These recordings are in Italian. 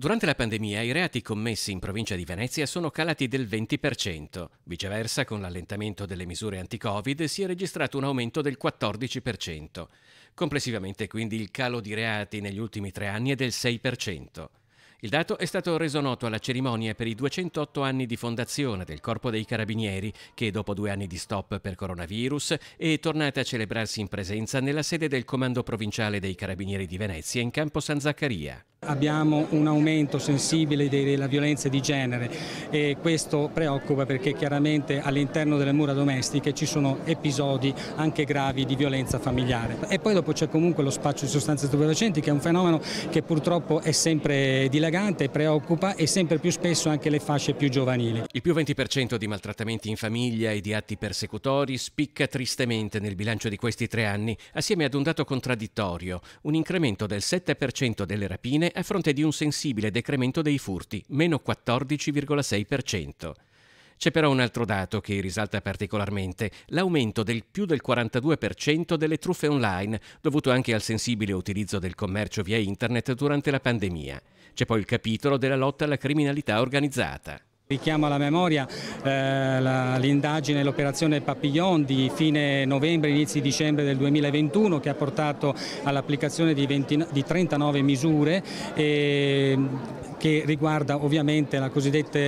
Durante la pandemia i reati commessi in provincia di Venezia sono calati del 20%, viceversa con l'allentamento delle misure anti-Covid si è registrato un aumento del 14%. Complessivamente quindi il calo di reati negli ultimi tre anni è del 6%. Il dato è stato reso noto alla cerimonia per i 208 anni di fondazione del Corpo dei Carabinieri, che dopo due anni di stop per coronavirus è tornata a celebrarsi in presenza nella sede del Comando Provinciale dei Carabinieri di Venezia in Campo San Zaccaria. Abbiamo un aumento sensibile della violenza di genere e questo preoccupa perché chiaramente all'interno delle mura domestiche ci sono episodi anche gravi di violenza familiare. E poi dopo c'è comunque lo spaccio di sostanze stupefacenti che è un fenomeno che purtroppo è sempre dilagante, preoccupa e sempre più spesso anche le fasce più giovanili. Il più 20% di maltrattamenti in famiglia e di atti persecutori spicca tristemente nel bilancio di questi tre anni, assieme ad un dato contraddittorio, un incremento del 7% delle rapine Iene a fronte di un sensibile decremento dei furti, meno 14,6%. C'è però un altro dato che risalta particolarmente, l'aumento del più del 42% delle truffe online, dovuto anche al sensibile utilizzo del commercio via internet durante la pandemia. C'è poi il capitolo della lotta alla criminalità organizzata. Richiamo alla memoria eh, l'indagine e l'operazione Papillon di fine novembre, inizio dicembre del 2021 che ha portato all'applicazione di, di 39 misure e, ehm, che riguarda ovviamente la cosiddetta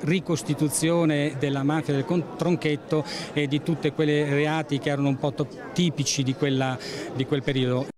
ricostituzione della mafia del tronchetto e di tutti quei reati che erano un po' tipici di, quella, di quel periodo.